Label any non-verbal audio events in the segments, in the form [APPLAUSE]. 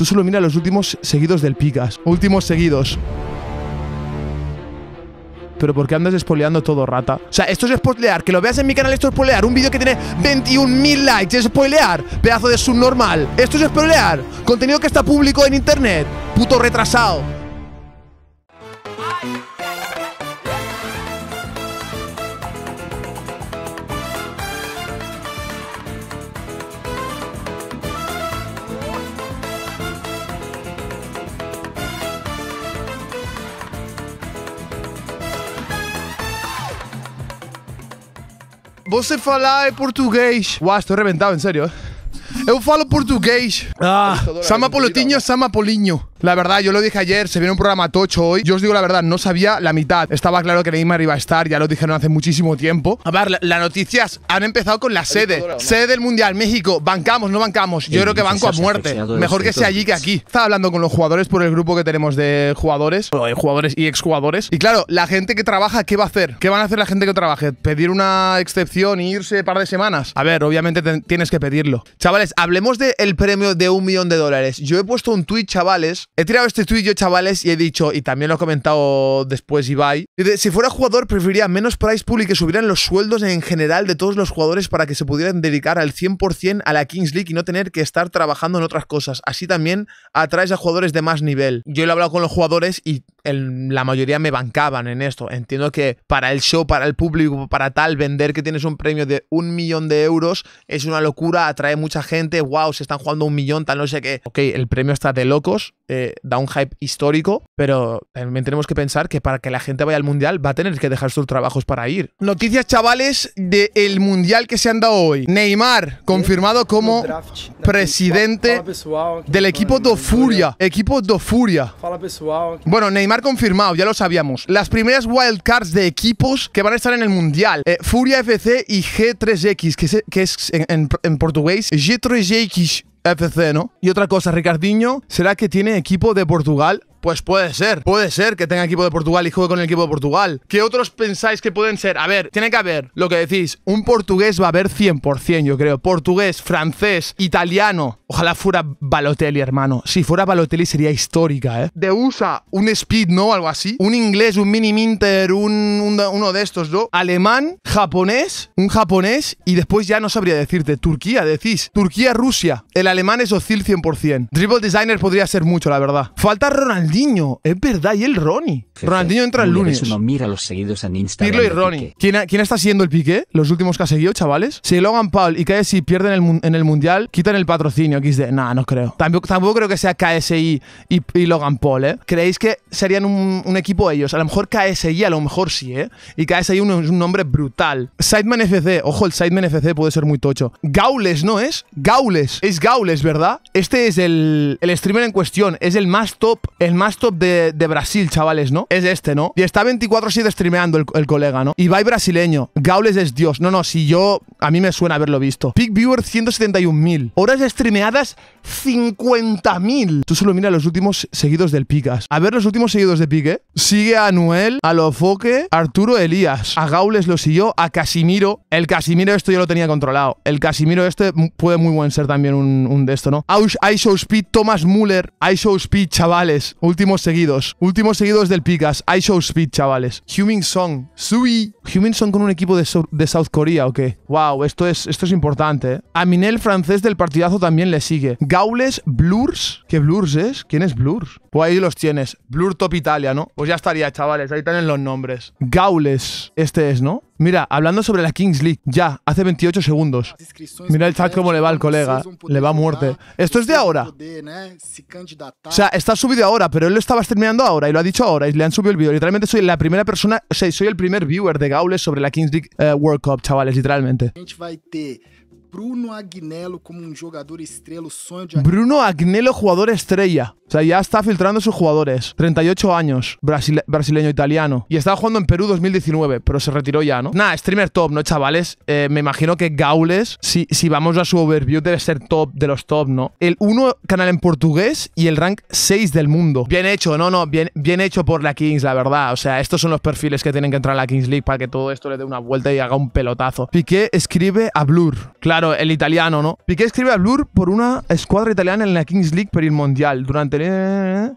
Tú solo mira los últimos seguidos del Picas. Últimos seguidos. Pero ¿por qué andas spoileando todo, rata? O sea, esto es spoilear. Que lo veas en mi canal, esto es spoilear. Un vídeo que tiene 21.000 likes es spoilear. Pedazo de subnormal. Esto es spoilear. Contenido que está público en internet. Puto retrasado. Você fala em é português. Uau, estou arrebentado, em sério. Eh? Eu falo português. Ah, Sama Polotinho, Sama Polinho. La verdad, yo lo dije ayer, se viene un programa tocho hoy. Yo os digo la verdad, no sabía la mitad. Estaba claro que Neymar iba a estar, ya lo dijeron hace muchísimo tiempo. A ver, las noticias han empezado con la sede. Sede del Mundial, México. Bancamos, no bancamos. Yo creo que banco a muerte. Mejor que sea allí que aquí. Estaba hablando con los jugadores por el grupo que tenemos de jugadores, o de jugadores y exjugadores. Y claro, la gente que trabaja, ¿qué va a hacer? ¿Qué van a hacer la gente que trabaje? ¿Pedir una excepción e irse par de semanas? A ver, obviamente tienes que pedirlo. Chavales, hablemos del premio de un millón de dólares. Yo he puesto un tuit, chavales, He tirado este tuyo, chavales, y he dicho, y también lo ha comentado después Ibai, si fuera jugador preferiría menos price pool y que subieran los sueldos en general de todos los jugadores para que se pudieran dedicar al 100% a la Kings League y no tener que estar trabajando en otras cosas. Así también atraes a jugadores de más nivel. Yo he hablado con los jugadores y la mayoría me bancaban en esto. Entiendo que para el show, para el público, para tal, vender que tienes un premio de un millón de euros es una locura, atrae mucha gente, wow, se están jugando un millón, tal, no sé qué. Ok, el premio está de locos, eh, da un hype histórico, pero también tenemos que pensar que para que la gente vaya al mundial va a tener que dejar sus trabajos para ir. Noticias, chavales, del mundial que se han dado hoy. Neymar, confirmado como presidente del equipo do Furia. Equipo do Furia. Bueno, Neymar. Neymar confirmado, ya lo sabíamos. Las primeras wildcards de equipos que van a estar en el Mundial. Eh, Furia FC y G3X, que es, que es en, en portugués G3X. FC, ¿no? Y otra cosa, Ricardinho, ¿será que tiene equipo de Portugal? Pues puede ser, puede ser que tenga equipo de Portugal y juegue con el equipo de Portugal. ¿Qué otros pensáis que pueden ser? A ver, tiene que haber, lo que decís, un portugués va a haber 100%, yo creo. Portugués, francés, italiano, Ojalá fuera Balotelli, hermano. Si fuera Balotelli sería histórica, ¿eh? De USA, un Speed, ¿no? Algo así. Un inglés, un mini Minter, un, uno de estos, ¿no? Alemán, japonés, un japonés y después ya no sabría decirte. Turquía, decís. Turquía, Rusia. El alemán es Ocil 100%. Dribble Designer podría ser mucho, la verdad. Falta Ronaldinho, es verdad, y el Ronnie. Ronaldinho entra el lunes. mira los seguidos en Instagram. Pirlo y Ronnie. ¿Quién, está siguiendo el piqué? Los últimos que ha seguido, chavales. Si Logan Paul y KSI si pierden en el Mundial, quitan el patrocinio. Nah, no creo. Tampoco, tampoco creo que sea KSI y, Logan Paul, ¿eh? ¿Creéis que serían un, equipo ellos? A lo mejor KSI, a lo mejor sí, ¿eh? Y KSI es un nombre brutal. Sideman FC, ojo, el Sideman FC puede ser muy tocho. Gaules, ¿no es? Gaules. Es Gaules, ¿verdad? Este es el, el streamer en cuestión. Es el más top, el más top de, Brasil, chavales, ¿no? Es este, ¿no? Y está 24-7 streameando el, el, colega, ¿no? y Ibai brasileño. Gaules es Dios. No, no, si yo. A mí me suena haberlo visto. Peak Viewer 171.000. Horas de streamear das 50.000. Tú solo mira los últimos seguidos del Picas. A ver los últimos seguidos de Pique. Sigue a Noel, a Lofoque, Arturo Elías. A Gaules lo siguió, a Casimiro. El Casimiro esto yo lo tenía controlado. El Casimiro este puede muy buen ser también un, de esto, ¿no? Speed, Thomas Müller. Show Speed, chavales. Últimos seguidos. Últimos seguidos del Picas. Show Speed, chavales. huming Song. Sui. Huming Song con un equipo de, de South Korea, ¿o qué? Wow, esto es, esto es importante. ¿eh? A Minel, francés del partidazo, también le sigue. Gaules, Blurs. ¿Qué Blurs es? ¿Quién es Blurs? Pues ahí los tienes. Blur Top Italia, ¿no? Pues ya estaría, chavales. Ahí tienen los nombres. Gaules. Este es, ¿no? Mira, hablando sobre la Kings League, ya, hace 28 segundos. Mira el chat cómo le va al colega. Le va a muerte. Esto es de ahora. O sea, está subido ahora, pero él lo estaba terminando ahora y lo ha dicho ahora y le han subido el vídeo. Literalmente soy la primera persona, o sea, soy el primer viewer de Gaules sobre la Kings League eh, World Cup, chavales, literalmente. Bruno Agnello como un um jugador estrella, sueño de... Bruno Agnello, jugador estrella. O sea, ya está filtrando sus jugadores. 38 años, brasileño-italiano. Y estaba jugando en Perú 2019, pero se retiró ya, ¿no? Nada, streamer top, ¿no, chavales? Eh, me imagino que Gaules, si, si vamos a su overview, debe ser top de los top, ¿no? El 1 canal en portugués y el rank 6 del mundo. Bien hecho, no, no, bien, bien hecho por la Kings, la verdad. O sea, estos son los perfiles que tienen que entrar a la Kings League para que todo esto le dé una vuelta y haga un pelotazo. Piqué escribe a Blur. Claro. Claro, el italiano, ¿no? Piqué escribe a Blur por una escuadra italiana en la Kings League pero el Mundial. Durante...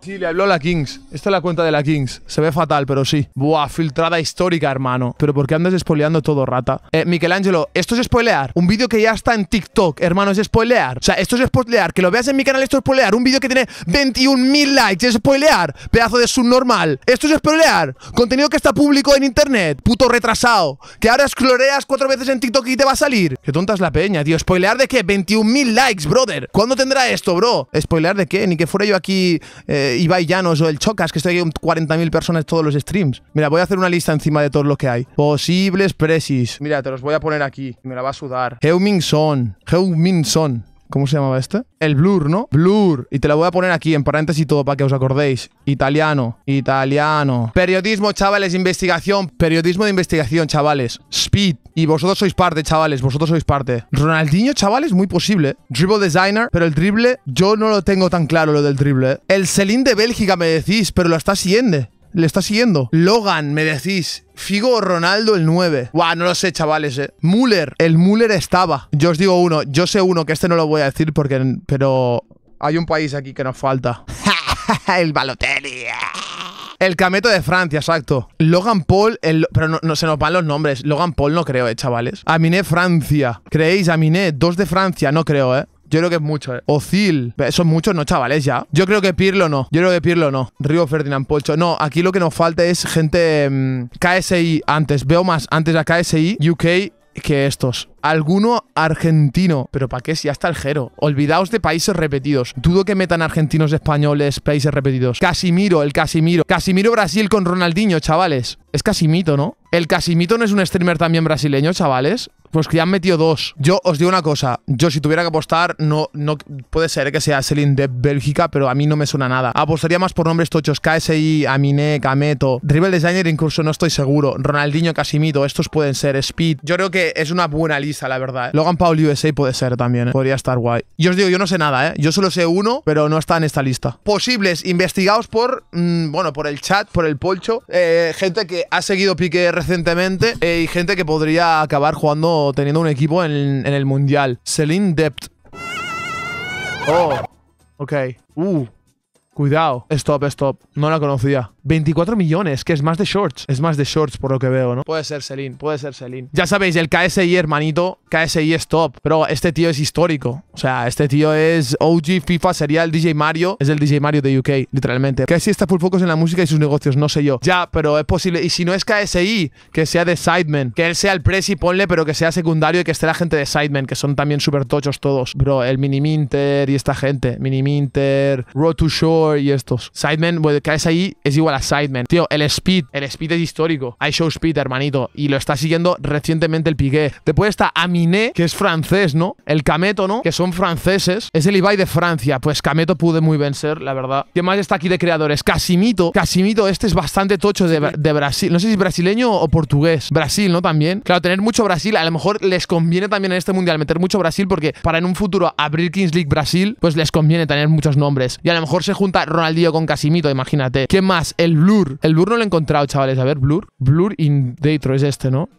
Sí, le habló la Kings. Esta es la cuenta de la Kings. Se ve fatal, pero sí. Buah, filtrada histórica, hermano. Pero ¿por qué andas spoileando todo, rata? Eh, Michelangelo, esto es spoilear. Un vídeo que ya está en TikTok, hermano, es spoilear. O sea, esto es spoilear. Que lo veas en mi canal, esto es spoilear. Un vídeo que tiene 21.000 likes, es spoilear. Pedazo de subnormal. Esto es spoilear. Contenido que está público en internet. Puto retrasado. Que ahora escloreas cuatro veces en TikTok y te va a salir. Qué tonta es la peña. Dios, tío. ¿Spoilear de qué? 21.000 likes, brother. ¿Cuándo tendrá esto, bro? ¿Spoilear de qué? Ni que fuera yo aquí y eh, Ibai Llanos o el Chocas, que estoy aquí con 40.000 personas todos los streams. Mira, voy a hacer una lista encima de todo lo que hay. Posibles presis. Mira, te los voy a poner aquí. Me la va a sudar. Heuming Son. Heuming Son. ¿Cómo se llamaba este? El Blur, ¿no? Blur. Y te lo voy a poner aquí, en paréntesis todo, para que os acordéis. Italiano. Italiano. Periodismo, chavales, investigación. Periodismo de investigación, chavales. Speed. Y vosotros sois parte, chavales. Vosotros sois parte. Ronaldinho, chavales, muy posible. Dribble designer. Pero el drible, yo no lo tengo tan claro lo del drible. El Selin de Bélgica, me decís, pero lo está siguiendo le está siguiendo. Logan, me decís. Figo Ronaldo el 9. Buah, no lo sé, chavales. Eh. Müller, el Müller estaba. Yo os digo uno, yo sé uno, que este no lo voy a decir porque. Pero hay un país aquí que nos falta. [LAUGHS] el Balotelli. El cameto de Francia, exacto. Logan Paul, el, pero no, se nos van los nombres. Logan Paul no creo, eh, chavales. Aminé Francia. ¿Creéis? Aminé, dos de Francia, no creo, eh. Yo creo que es mucho, eh. Ozil. Son muchos, no, chavales, ya. Yo creo que Pirlo no. Yo creo que Pirlo no. Río Ferdinand Polcho. No, aquí lo que nos falta es gente mm, KSI antes. Veo más antes a KSI, UK que estos. Alguno argentino. Pero ¿para qué si ya está el Jero? Olvidaos de países repetidos. Dudo que metan argentinos, españoles, países repetidos. Casimiro, el Casimiro. Casimiro Brasil con Ronaldinho, chavales. Es Casimito, ¿no? El Casimito no es un streamer también brasileño, chavales. Pues que ya han metido dos. Yo os digo una cosa. Yo, si tuviera que apostar, no, no puede ser que sea Selin de Bélgica, pero a mí no me suena nada. Apostaría más por nombres tochos. KSI, Aminé, Cameto. Dribble Designer, incluso no estoy seguro. Ronaldinho, Casimito. Estos pueden ser. Speed. Yo creo que es una buena lista, la verdad. ¿eh? Logan Paul USA puede ser también. ¿eh? Podría estar guay. Yo os digo, yo no sé nada, ¿eh? Yo solo sé uno, pero no está en esta lista. Posibles investigados por, mm, bueno, por el chat, por el polcho. Eh, gente que ha seguido Pique recientemente y gente que podría acabar jugando teniendo un equipo en, el mundial. Celine Dept. Oh. Ok. Uh. Cuidado. Stop, stop. No la conocía. 24 millones, que es más de shorts. Es más de shorts por lo que veo, ¿no? Puede ser Selin, puede ser Selin. Ya sabéis, el KSI, hermanito, KSI es top. Pero este tío es histórico. O sea, este tío es OG FIFA, sería el DJ Mario. Es el DJ Mario de UK, literalmente. KSI está full focus en la música y sus negocios, no sé yo. Ya, pero es posible. Y si no es KSI, que sea de Sidemen. Que él sea el y ponle, pero que sea secundario y que esté la gente de Sidemen, que son también súper tochos todos. Bro, el Mini y esta gente. Mini Minter, Road to Show y estos. Sidemen bueno, caes ahí, es igual a Sidemen Tío, el speed, el speed es histórico. I show speed, hermanito. Y lo está siguiendo recientemente el Piqué. Después está Aminé, que es francés, ¿no? El Cameto, ¿no? Que son franceses. Es el Ibai de Francia. Pues Cameto pude muy vencer, la verdad. ¿Qué más está aquí de creadores? Casimito. Casimito, este es bastante tocho de, Brasil. No sé si brasileño o portugués. Brasil, ¿no? También. Claro, tener mucho Brasil, a lo mejor les conviene también en este mundial meter mucho Brasil, porque para en un futuro abrir Kings League Brasil, pues les conviene tener muchos nombres. Y a lo mejor se juntan Ronaldinho con Casimito, imagínate. ¿Qué más? El Blur. El Blur no lo he encontrado, chavales. A ver, Blur. Blur in Daytro es este, ¿no?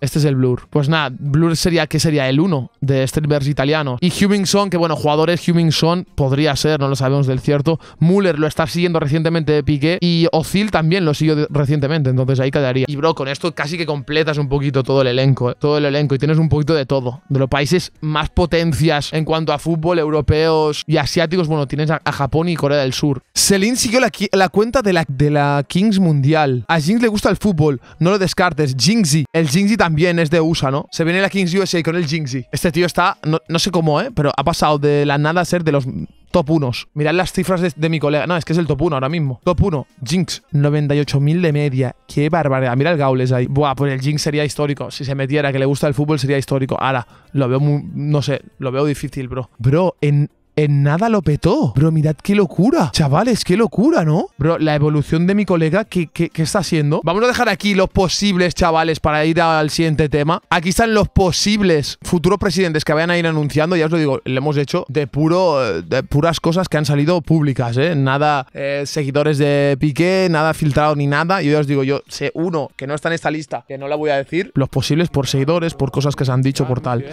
Este es el Blur. Pues nada, Blur sería que sería el 1 de streamers italiano. Y Hummingson, que bueno, jugadores Hummingson podría ser, no lo sabemos del cierto. Müller lo está siguiendo recientemente de Piqué y Ozil también lo siguió recientemente, entonces ahí quedaría. Y bro, con esto casi que completas un poquito todo el elenco, ¿eh? todo el elenco y tienes un poquito de todo, de los países más potencias en cuanto a fútbol europeos y asiáticos, bueno, tienes a, Japón y Corea del Sur. Selin siguió la, cuenta de la, de la Kings Mundial. A Jinx le gusta el fútbol, no lo descartes. Jinxi. el Jinxy también también es de USA, ¿no? Se viene la Kings USA con el Jinxy Este tío está, no, sé cómo, ¿eh? Pero ha pasado de la nada a ser de los top 1. Mirad las cifras de, de, mi colega. No, es que es el top 1 ahora mismo. Top 1, Jinx, 98.000 de media. Qué barbaridad. Mira el Gaules ahí. Buah, pues el Jinx sería histórico. Si se metiera, que le gusta el fútbol, sería histórico. Ahora, lo veo muy, no sé, lo veo difícil, bro. Bro, en en nada lo petó. Bro, mirad qué locura. Chavales, qué locura, ¿no? Bro, la evolución de mi colega, ¿qué, está haciendo? Vamos a dejar aquí los posibles, chavales, para ir al siguiente tema. Aquí están los posibles futuros presidentes que vayan a ir anunciando. Ya os lo digo, le hemos hecho de puro, de puras cosas que han salido públicas, ¿eh? Nada eh, seguidores de Piqué, nada filtrado ni nada. Yo ya os digo, yo sé uno que no está en esta lista, que no la voy a decir. Los posibles por seguidores, por cosas que se han dicho, por tal.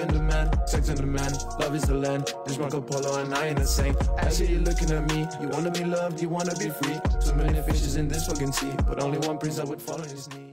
in demand, sex in demand, love is the land. This Marco Polo and I ain't the same. Actually, you're looking at me, you wanna be loved, you wanna be free. Too many fishes in this fucking sea, but only one prince I would fall on his knee.